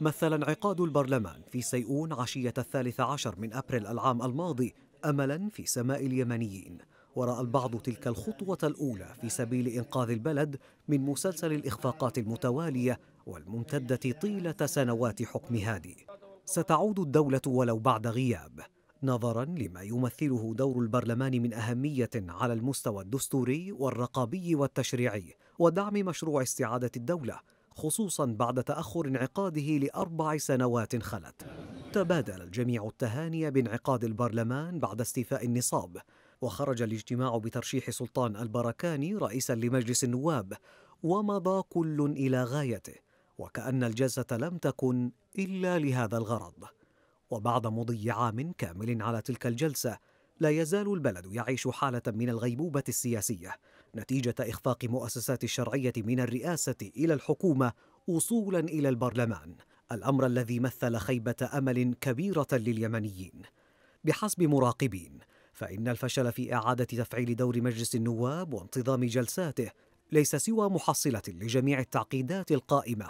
مثل انعقاد البرلمان في سيئون عشية الثالث عشر من أبريل العام الماضي أملا في سماء اليمنيين ورأى البعض تلك الخطوة الأولى في سبيل إنقاذ البلد من مسلسل الإخفاقات المتوالية والممتدة طيلة سنوات حكم هادي ستعود الدولة ولو بعد غياب نظرا لما يمثله دور البرلمان من أهمية على المستوى الدستوري والرقابي والتشريعي ودعم مشروع استعادة الدولة خصوصا بعد تأخر انعقاده لأربع سنوات خلت تبادل الجميع التهاني بانعقاد البرلمان بعد استيفاء النصاب وخرج الاجتماع بترشيح سلطان البركاني رئيسا لمجلس النواب ومضى كل إلى غايته وكأن الجلسة لم تكن إلا لهذا الغرض وبعد مضي عام كامل على تلك الجلسة لا يزال البلد يعيش حالة من الغيبوبة السياسية نتيجة إخفاق مؤسسات الشرعية من الرئاسة إلى الحكومة وصولا إلى البرلمان الأمر الذي مثل خيبة أمل كبيرة لليمنيين بحسب مراقبين فإن الفشل في إعادة تفعيل دور مجلس النواب وانتظام جلساته ليس سوى محصلة لجميع التعقيدات القائمة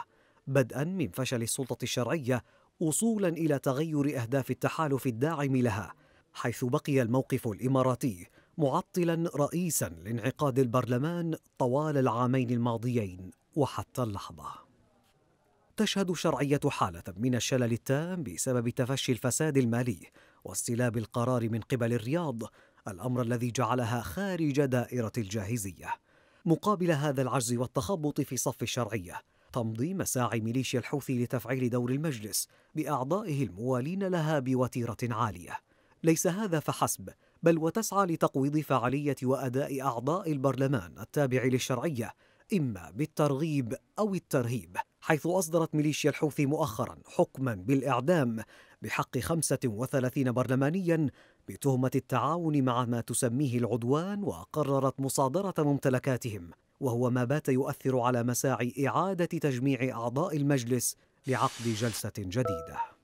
بدءا من فشل السلطة الشرعية وصولا إلى تغير أهداف التحالف الداعم لها حيث بقي الموقف الإماراتي معطلا رئيسا لانعقاد البرلمان طوال العامين الماضيين وحتى اللحظه تشهد الشرعية حالة من الشلل التام بسبب تفشي الفساد المالي واستلاب القرار من قبل الرياض، الأمر الذي جعلها خارج دائرة الجاهزية. مقابل هذا العجز والتخبط في صف الشرعية، تمضي مساعي ميليشيا الحوثي لتفعيل دور المجلس بأعضائه الموالين لها بوتيرة عالية. ليس هذا فحسب، بل وتسعى لتقويض فعالية وأداء أعضاء البرلمان التابع للشرعية إما بالترغيب أو الترهيب حيث أصدرت ميليشيا الحوثي مؤخرا حكما بالإعدام بحق 35 برلمانيا بتهمة التعاون مع ما تسميه العدوان وقررت مصادرة ممتلكاتهم وهو ما بات يؤثر على مساعي إعادة تجميع أعضاء المجلس لعقد جلسة جديدة